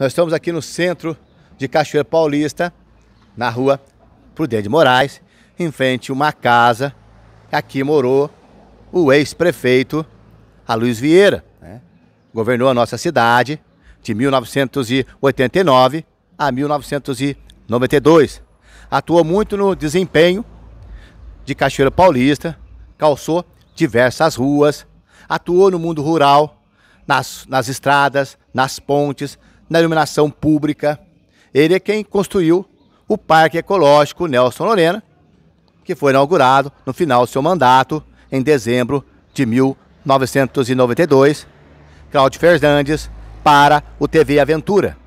Nós estamos aqui no centro de Cachoeira Paulista, na rua Prudente de Moraes, em frente a uma casa. Aqui morou o ex-prefeito Luiz Vieira. Né? Governou a nossa cidade de 1989 a 1992. Atuou muito no desempenho de Cachoeira Paulista, calçou diversas ruas, atuou no mundo rural, nas, nas estradas, nas pontes, na iluminação pública. Ele é quem construiu o Parque Ecológico Nelson Lorena, que foi inaugurado no final do seu mandato, em dezembro de 1992. Cláudio Fernandes para o TV Aventura.